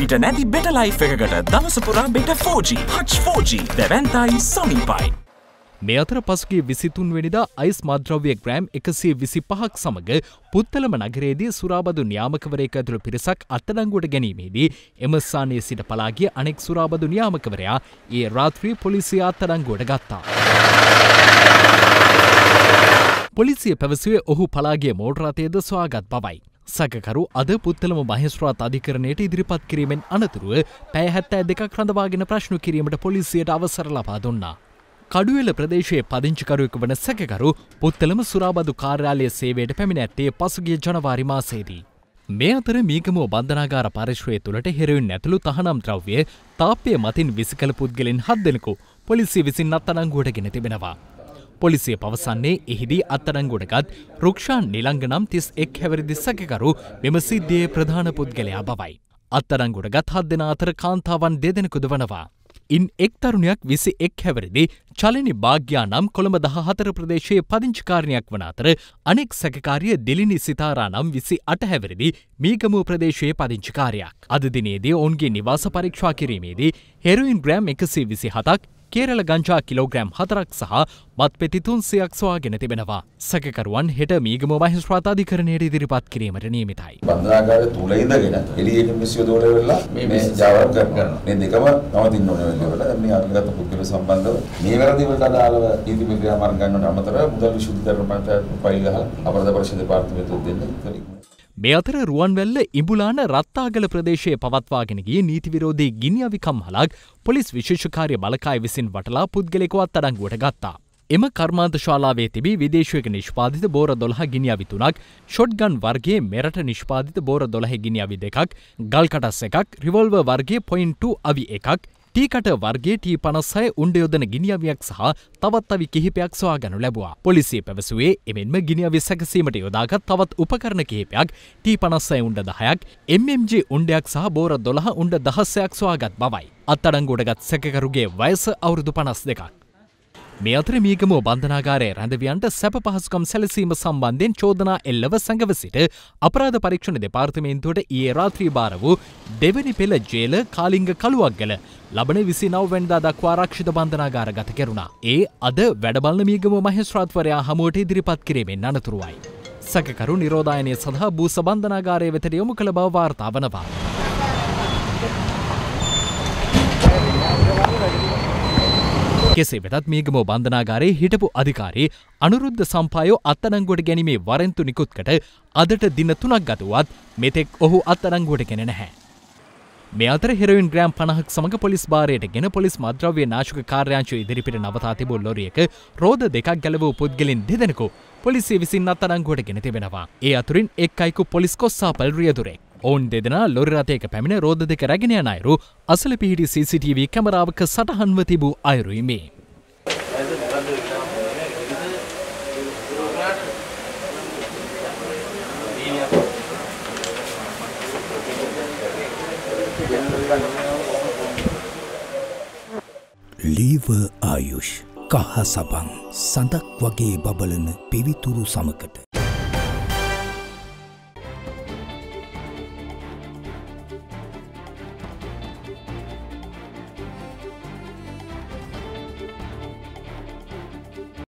පිට නැති බෙට ලයි් එකකට දවසපුරා බෙට 4G හච් 4G දැවැන්තයි සමීපයි. මේ අතර පසුගේ විසිතුන් වෙනිදා අයිස් මද්‍රව්‍ය ග්‍රෑම් එකසේ විසි පහක් සමඟ පුත්තලම නගරේදී සුරාබදු න්‍යාමකවරයක ඇතුළ පිරිසක් අත්තඩංගුවට ගැනීමේදී එමස්සානයේ සිට පලාගිය අනෙක් සුරාබදු න්‍යාමකවරයා ඒ රාත්‍රී පොලිසිය අත්තඩංගුවට ගත්තා. පොලිසිය පැවසුවේ ඔහු පලාගේ මෝඩරතයද ස්වාගත් බවයි. සැකකරු අද පුත්තලම මහස්රාත් අධිකරණයට ඉදිරිපත් කිරීමෙන් අනතුරුව පැහැත්තෑ දෙකක් රඳවාගෙන ප්‍රශ්න කිරීමට පොලිසියට අවසර ලබා දුන්නා. කඩුවෙල ප්‍රදේශයේ පදිංචිකරුවෙක වන සැකකරු පුත්තලම සුරාබදු කාර්යාලය සේවයට පැමිණ ඇත්තේ පසුගිය ජනවාරි මාසේදී. මේ අතර මීකමෝ බන්ධනාගාර පරිශ්වය තුළට හෙරවෙන් ඇතුළු තහනම් ද්‍රව්‍ය තාපය මතින් විසිකල පුද්ගලින් හත් දෙෙනෙකු පොලිසි විසින් අත් අනංගුවට ගෙන තිබෙනවා. පොලිසිය පවසන්නේ එහිදී අත්අඩංගුවටගත් රුක්ෂා නිලංග නම් තිස් එක් හැවිරිදි සැකකරු මෙම සිද්ධියේ ප්‍රධාන පුද්ගලයා බවයි. අත්අඩංගුවටගත් හත් දෙනා අතර කාන්තාවන් දෙදෙනෙකුද වනවා. ඉන් එක් තරුණයක් විසි එක් හැවරදි චලනි භාග්‍යා නම් කොළඹ දහ හතර ප්‍රදේශයේ පදිංචිකාරණයක් වන අතර අනෙක් සැකකාරිය දිලිනි සිතාරා නම් විසි අට හැවරදි මීගමුව ප්‍රදේශයේ පදිංචිකාරයක්. අද දිනේදී ඔවුන්ගේ නිවාස පරීක්ෂා කිරීමේදී හෙරුයින් ග්‍රෑම් එකසේ විසි හතක් කේරල ගංජා කිලෝග්‍රෑම් හතරක් සහ මත් පෙති තුන්සයක් සොයාගෙන තිබෙනවා. සැකකරුවන් හෙට මීගම මහිස්ත්‍රාතාධිකරණයට ඉදිරිපත් කිරීමට නියමිතයි. බන්ධනාගාරය තුල ඉඳගෙන එළියට මිස් යොදවල වෙලා මේ ජාවර කරනවා. මේ දෙකම නවතින්න ඕන වෙලාවට මේ අනුගත පුද්ගල සම්බන්ධව මේ වැරදි වලට අදාළව නීතිමය ක්‍රියාමාර්ග ගන්නට අමතරව මුදල් විශුද්ධීකරණ මණ්ඩලයට ෆයිල් ගහලා අපරාධ පරීක්ෂණ දෙපාර්තමේන්තුවට දෙන්න ඉතින් මේ අතර රුවන්වැල්ල ඉඹුලාන රත්තාගල ප්‍රදේශයේ පවත්වාගෙන ගිය නීතිවිරෝධී ගිනිියවිකම් හලාක් පොලිස් විශේෂකාරය බලකාය විසින් වටලා පුද්ගලෙකුවත් අඩංගුවට ගත්තා. එම කර්මාන්ත ශාලාවේ තිබී විදේශයක නිෂ්පාධිත බෝර දොළහ ගිනිියවි තුනක් ෂොඩ්ගන් වර්ගේ මෙරට නිෂ්පාධිත බෝර දොළහ ගිනිියවි දෙකක් ගල්කටස් එකක් රිවල්ව වර්ගේ පොයින්ටු අවි එකක් ටීකට වර්ගේ ටී පනස්සය උන්ඩ යොදන ගිනිියාවයක් සහ තවත් අවි කිහිපයක් සවා ගනු ලැබවා පොලිසිය පැවසුවේ එමෙන්ම ගිනිියාවි සැකසීමට යොදාගත් තවත් උපකරණ කිහිපයක් ටී පනස්සය උන්ඩ දහයක් MMG උන්ඩයක් සහ බෝර දොළහ උන්ඩ දහස්සයක් ස්වාගත් බවයි. අත්තඩංගොඩගත් සැකකරුගේ වයස අවුරුදු පනස් දෙකක්. මේ අතර මියගමුව බන්ධනාගාරයේ රැඳවියන්ට සැප පහසුකම් සැලසීම සම්බන්ධයෙන් චෝදනා එල්ලව සඟව සිට අපරාධ පරීක්ෂණ දෙපාර්තමේන්තුවට ඊයේ රාත්‍රී භාර වූ දෙවැනි පෙළ ජේල කාලිංග කළුවක්ගල ලබන විසි නවවැනිදා දක්වා ආරක්ෂිත බන්ධනාගාර ගත කෙරුණා. ඒ අද වැඩබලන මියගමුව මහේස්ත්‍රාත්වරයා හමුවට ඉදිරිපත් කිරීමෙන් අනතුරුවයි. සැකකරු නිරෝධායනය සඳහා භූ සබන්ධනාගාරය වෙතට යොමු කළ බව වාර්තා වනවා. කෙසේ වෙතත් මීගම බන්ධනාගාරයේ හිටපු අධිකාරී අනුරුද්ධ සම්පායෝ අත්අඩංගුවට ගැනීමේ වරෙන්තු නිකුත්කට අදට දින තුනක් ගතවත් මෙතෙක් ඔහු අත්අඩංගුවට ගෙන නැහැ. මේ අතර හෙරවින් ග්‍රෑම් පනහක් සමඟ පොලිස් භාරයට ගෙන පොලිස් මද්‍රව්‍ය නාශක කාර්යාංශය ඉදිරිපිට නවතා තිබූ ලොරියක රෝධ දෙකක් ගැලවූ පුද්ගලින් දෙදෙනකු පොලිසිය විසින් අත්තරංගුවට ගෙන තිබෙනවා. ඒ අතුරින් එක් අයිකු පොලිස් කොස්සා පල් රියදුරෙක්. ඔවුන් දෙදෙන ලොරිරතයක පැමිණ රෝධ දෙක රැගෙන යන අයුරු අසල පිහිටි CCTV කැමරාවක සටහන්ව තිබූ අයුරුයි මේ. ලීව ආයුෂ් කහ සබන් සඳක් වගේ බබලන පිවිතුරු සමකට